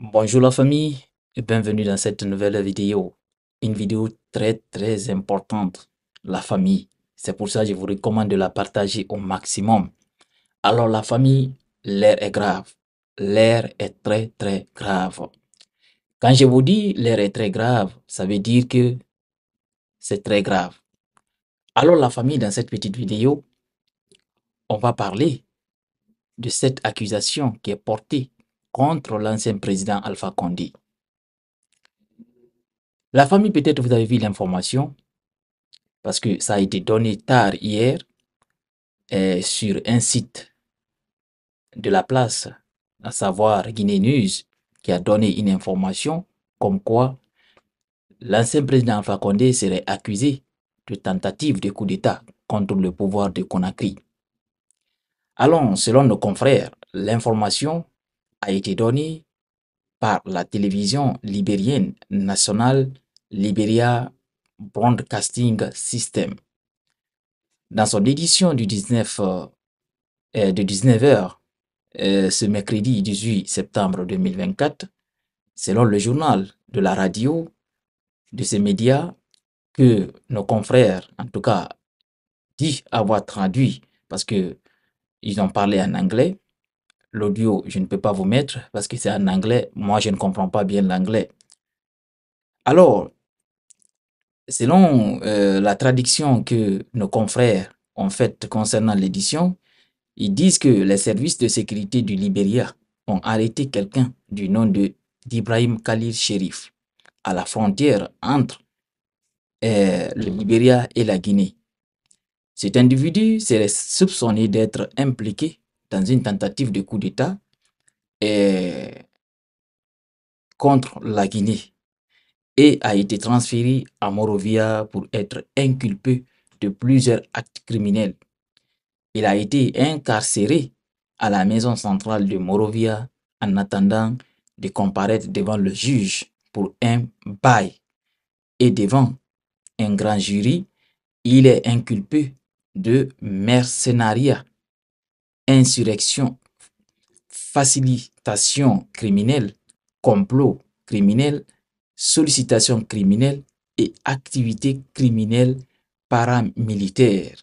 Bonjour la famille et bienvenue dans cette nouvelle vidéo. Une vidéo très très importante, la famille. C'est pour ça que je vous recommande de la partager au maximum. Alors la famille, l'air est grave. L'air est très très grave. Quand je vous dis l'air est très grave, ça veut dire que c'est très grave. Alors la famille, dans cette petite vidéo, on va parler de cette accusation qui est portée contre l'ancien président Alpha Condé. La famille, peut-être vous avez vu l'information, parce que ça a été donné tard hier euh, sur un site de la place, à savoir Guinée News, qui a donné une information comme quoi l'ancien président Alpha Condé serait accusé de tentative de coup d'État contre le pouvoir de Conakry. Allons, selon nos confrères, l'information a été donné par la télévision libérienne nationale Liberia Broadcasting System. Dans son édition du 19, euh, euh, de 19h euh, ce mercredi 18 septembre 2024, selon le journal de la radio de ces médias, que nos confrères, en tout cas, disent avoir traduit parce que ils ont parlé en anglais l'audio, je ne peux pas vous mettre parce que c'est en anglais. Moi, je ne comprends pas bien l'anglais. Alors, selon euh, la traduction que nos confrères ont faite concernant l'édition, ils disent que les services de sécurité du Libéria ont arrêté quelqu'un du nom de d'Ibrahim Khalil Sherif à la frontière entre euh, le Libéria et la Guinée. Cet individu serait soupçonné d'être impliqué dans une tentative de coup d'État eh, contre la Guinée et a été transféré à Morovia pour être inculpé de plusieurs actes criminels. Il a été incarcéré à la maison centrale de Morovia en attendant de comparaître devant le juge pour un bail. Et devant un grand jury, il est inculpé de mercenariat insurrection, facilitation criminelle, complot criminel, sollicitation criminelle et activité criminelle paramilitaire.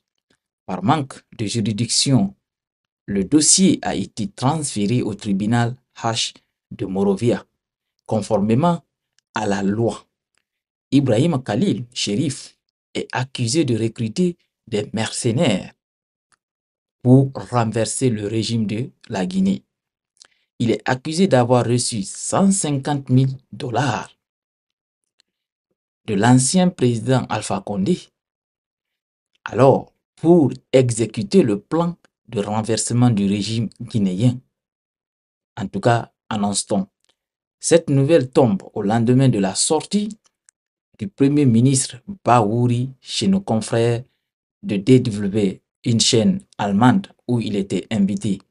Par manque de juridiction, le dossier a été transféré au tribunal H de Morovia, conformément à la loi. Ibrahim Khalil, shérif, est accusé de recruter des mercenaires pour renverser le régime de la Guinée. Il est accusé d'avoir reçu 150 000 dollars de l'ancien président Alpha Condé. Alors, pour exécuter le plan de renversement du régime guinéen. En tout cas, annonce-t-on. Cette nouvelle tombe au lendemain de la sortie du Premier ministre Baouri chez nos confrères de DW chaîne allemande où il était invité.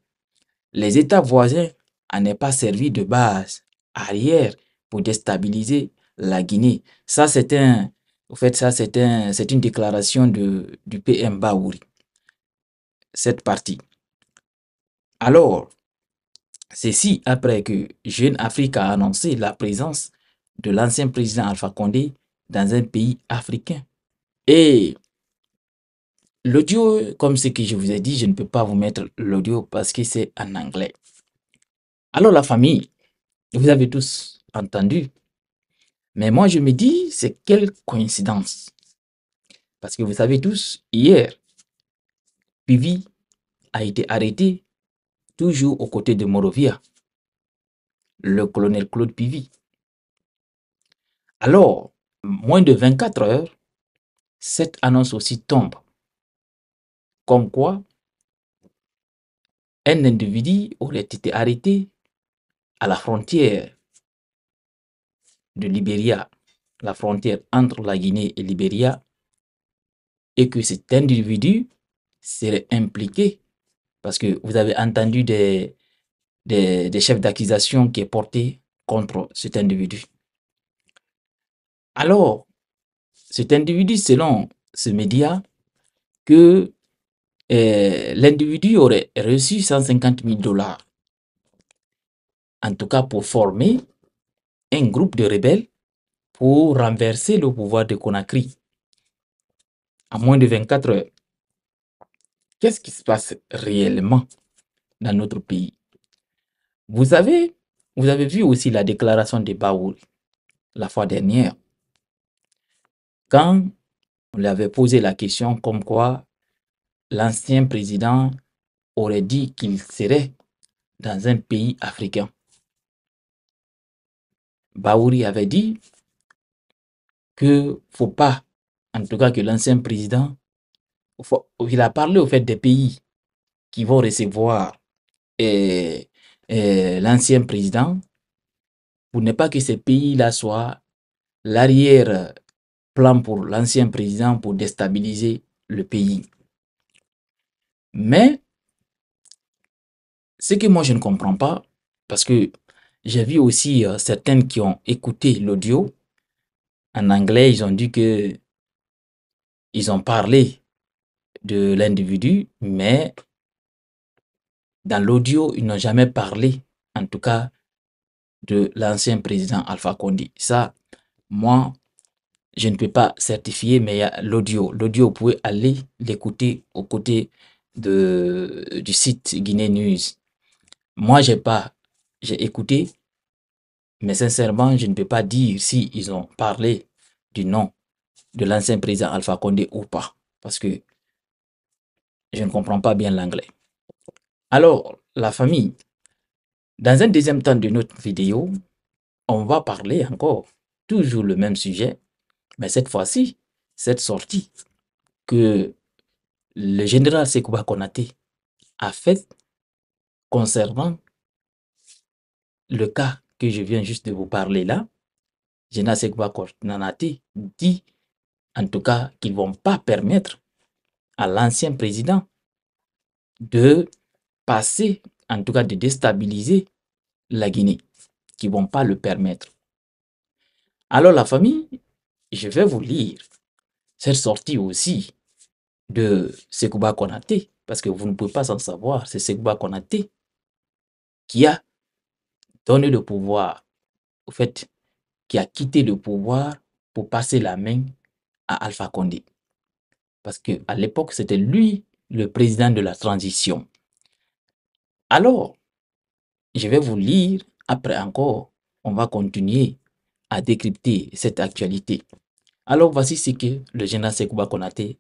Les États voisins n'ont pas servi de base arrière pour déstabiliser la Guinée. Ça, c'est un, au fait, ça, c'est un, c'est une déclaration de, du PM Baouri. Cette partie. Alors, ceci après que Jeune Afrique a annoncé la présence de l'ancien président Alpha Condé dans un pays africain. Et L'audio, comme ce que je vous ai dit, je ne peux pas vous mettre l'audio parce que c'est en anglais. Alors la famille, vous avez tous entendu. Mais moi, je me dis, c'est quelle coïncidence. Parce que vous savez tous, hier, Pivi a été arrêté toujours aux côtés de Morovia, le colonel Claude Pivi. Alors, moins de 24 heures, cette annonce aussi tombe comme quoi un individu aurait été arrêté à la frontière de Libéria, la frontière entre la Guinée et Libéria, et que cet individu serait impliqué, parce que vous avez entendu des, chefs d'accusation qui est porté contre cet individu. Alors, cet individu, selon ce média, que l'individu aurait reçu 150 000 dollars, en tout cas pour former un groupe de rebelles pour renverser le pouvoir de Conakry en moins de 24 heures. Qu'est-ce qui se passe réellement dans notre pays Vous avez, vous avez vu aussi la déclaration de Baoul la fois dernière, quand on lui avait posé la question comme quoi l'ancien président aurait dit qu'il serait dans un pays africain. Baouri avait dit que faut pas, en tout cas que l'ancien président, il a parlé au fait des pays qui vont recevoir eh, eh, l'ancien président pour ne pas que ces pays-là soient l'arrière-plan pour l'ancien président pour déstabiliser le pays. Mais ce que moi je ne comprends pas, parce que j'ai vu aussi euh, certaines qui ont écouté l'audio en anglais, ils ont dit que ils ont parlé de l'individu, mais dans l'audio, ils n'ont jamais parlé, en tout cas, de l'ancien président Alpha Condé. Ça, moi, je ne peux pas certifier, mais il y a l'audio. L'audio, vous pouvez aller l'écouter aux côtés de, du site Guinée News. Moi, j'ai pas, j'ai écouté, mais sincèrement, je ne peux pas dire si ils ont parlé du nom de l'ancien président Alpha Condé ou pas, parce que je ne comprends pas bien l'anglais. Alors, la famille, dans un deuxième temps de notre vidéo, on va parler encore, toujours le même sujet, mais cette fois-ci, cette sortie que le général Sekouba Konaté a fait concernant le cas que je viens juste de vous parler là. Général Sekouba Konaté dit en tout cas qu'ils ne vont pas permettre à l'ancien président de passer, en tout cas de déstabiliser la Guinée, qui ne vont pas le permettre. Alors la famille, je vais vous lire cette sortie aussi de Sekouba Konaté, parce que vous ne pouvez pas s'en savoir, c'est Sekouba Konaté qui a donné le pouvoir, au fait, qui a quitté le pouvoir pour passer la main à Alpha Condé. Parce que à l'époque, c'était lui le président de la transition. Alors, je vais vous lire, après encore, on va continuer à décrypter cette actualité. Alors voici ce que le général Sekouba Konaté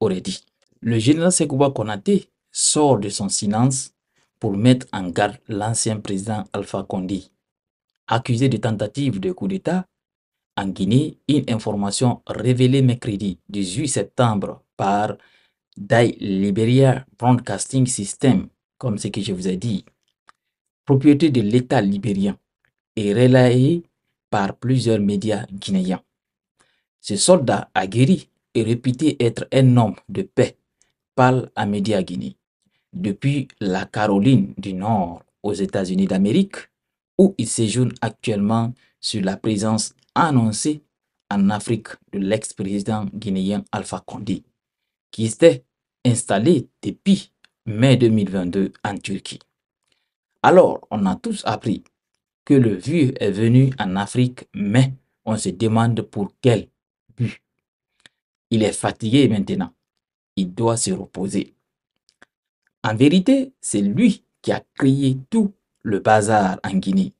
aurait dit. Le général Sekouba Konate sort de son silence pour mettre en garde l'ancien président Alpha Condé, accusé de tentative de coup d'État en Guinée, une information révélée mercredi 18 septembre par Dai Liberia Broadcasting System, comme ce que je vous ai dit, propriété de l'État libérien, et relayée par plusieurs médias guinéens. Ce soldat aguerri est réputé être un homme de paix, parle à Guinée, Depuis la Caroline du Nord aux États-Unis d'Amérique, où il séjourne actuellement sur la présence annoncée en Afrique de l'ex-président guinéen Alpha Condé, qui était installé depuis mai 2022 en Turquie. Alors, on a tous appris que le vieux est venu en Afrique, mais on se demande pour quel but. Il est fatigué maintenant. Il doit se reposer. En vérité, c'est lui qui a créé tout le bazar en Guinée.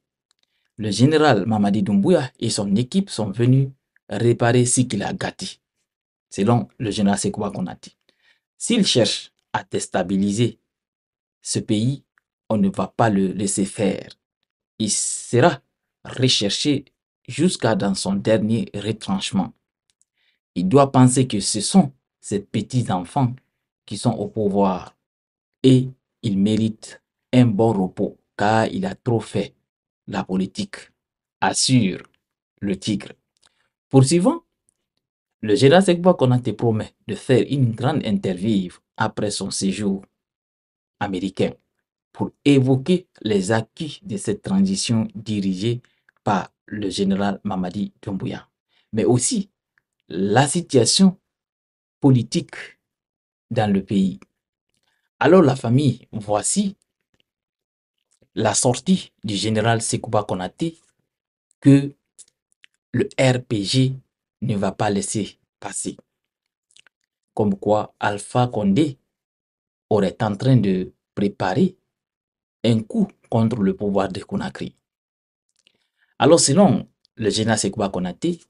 Le général Mamadi Doumbouya et son équipe sont venus réparer ce qu'il a gâté, selon le général Sekoua S'il cherche à déstabiliser ce pays, on ne va pas le laisser faire. Il sera recherché jusqu'à dans son dernier retranchement. Il doit penser que ce sont ses petits-enfants qui sont au pouvoir et il mérite un bon repos car il a trop fait la politique, assure le tigre. Poursuivant, le général Sekba Konate promet de faire une grande interview après son séjour américain pour évoquer les acquis de cette transition dirigée par le général Mamadi Doumbouya, mais aussi la situation politique dans le pays. Alors la famille, voici la sortie du général Sekouba Konaté que le RPG ne va pas laisser passer. Comme quoi Alpha Condé aurait en train de préparer un coup contre le pouvoir de Conakry. Alors selon le général Sekouba Konaté,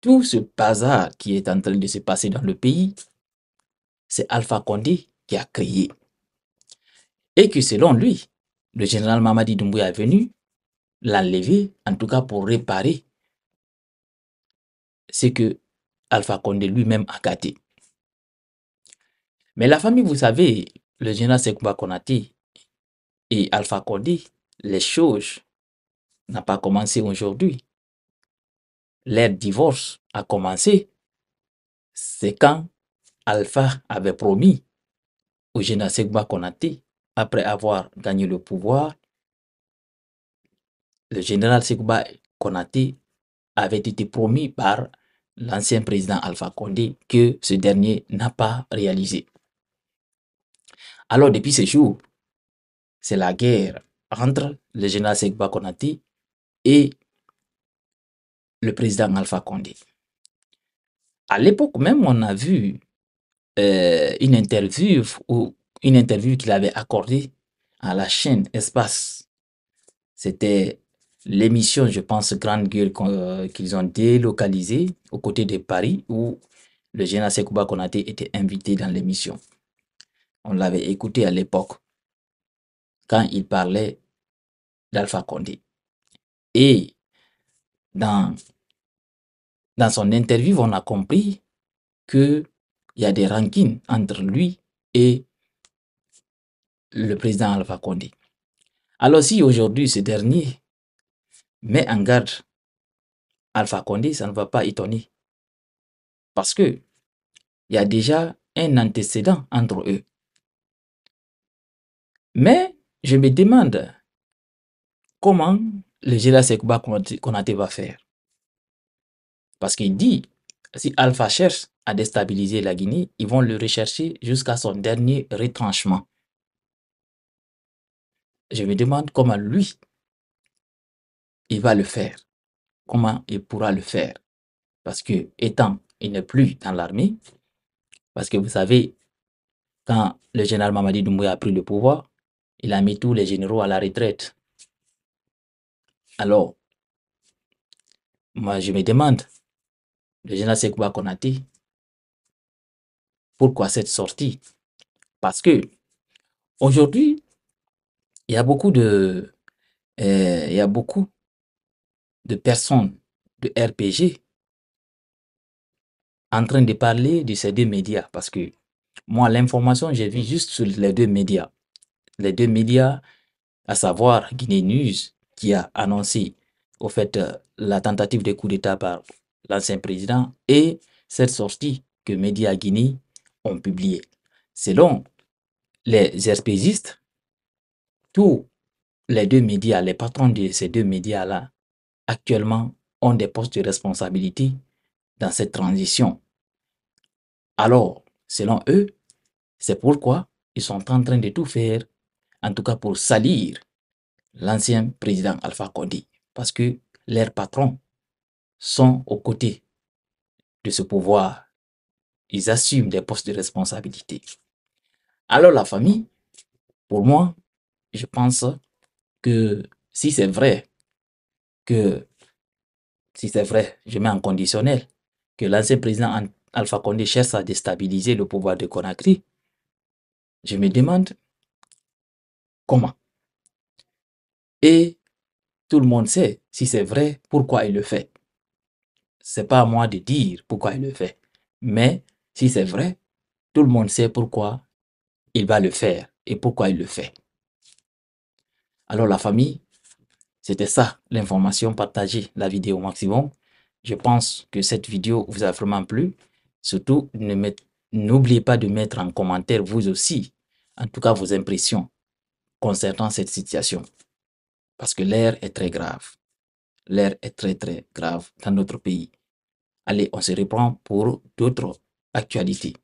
tout ce bazar qui est en train de se passer dans le pays, c'est Alpha Condé qui a créé. Et que selon lui, le général Mamadi Doumbouya est venu l'enlever, en tout cas pour réparer ce que Alpha Condé lui-même a gâté. Mais la famille, vous savez, le général Sekouba Konati et Alpha Condé, les choses n'ont pas commencé aujourd'hui leur divorce a commencé, c'est quand Alpha avait promis au général Segba Konaté, après avoir gagné le pouvoir, le général Segba Konaté avait été promis par l'ancien président Alpha Condé que ce dernier n'a pas réalisé. Alors depuis ce jour, c'est la guerre entre le général Segba Konaté et le président Alpha Condé. À l'époque même, on a vu euh, une interview ou une interview qu'il avait accordée à la chaîne Espace. C'était l'émission, je pense, Grande Guerre euh, qu'ils ont délocalisée aux côtés de Paris, où le général Sekouba Konate était invité dans l'émission. On l'avait écouté à l'époque quand il parlait d'Alpha Condé. Et dans, dans son interview, on a compris qu'il y a des rankings entre lui et le président Alpha Condé. Alors si aujourd'hui ce dernier met en garde Alpha Condé, ça ne va pas étonner. Parce que il y a déjà un antécédent entre eux. Mais je me demande comment le Général Sekouba, va faire. Parce qu'il dit, si Alpha cherche à déstabiliser la Guinée, ils vont le rechercher jusqu'à son dernier retranchement. Je me demande comment lui, il va le faire. Comment il pourra le faire. Parce que, étant, il n'est plus dans l'armée, parce que vous savez, quand le général Mamadi Doumbouya a pris le pouvoir, il a mis tous les généraux à la retraite. Alors, moi, je me demande, le général Sekouba Konati, pourquoi cette sortie Parce que aujourd'hui, il y a beaucoup de, euh, il y a beaucoup de personnes de RPG en train de parler de ces deux médias. Parce que moi, l'information, j'ai vu juste sur les deux médias. Les deux médias, à savoir Guinée News qui a annoncé au fait euh, la tentative de coup d'État par l'ancien président et cette sortie que Média Guinée ont publiée. Selon les espégistes, tous les deux médias, les patrons de ces deux médias-là, actuellement ont des postes de responsabilité dans cette transition. Alors, selon eux, c'est pourquoi ils sont en train de tout faire, en tout cas pour salir l'ancien président Alpha Condé, parce que leurs patrons sont aux côtés de ce pouvoir. Ils assument des postes de responsabilité. Alors la famille, pour moi, je pense que si c'est vrai que, si c'est vrai, je mets en conditionnel, que l'ancien président Alpha Condé cherche à déstabiliser le pouvoir de Conakry, je me demande comment. Et tout le monde sait, si c'est vrai, pourquoi il le fait. C'est pas à moi de dire pourquoi il le fait. Mais si c'est vrai, tout le monde sait pourquoi il va le faire et pourquoi il le fait. Alors la famille, c'était ça, l'information partagée, la vidéo au maximum. Je pense que cette vidéo vous a vraiment plu. Surtout, n'oubliez pas de mettre en commentaire vous aussi, en tout cas vos impressions concernant cette situation parce que l'air est très grave. L'air est très, très grave dans notre pays. Allez, on se reprend pour d'autres actualités.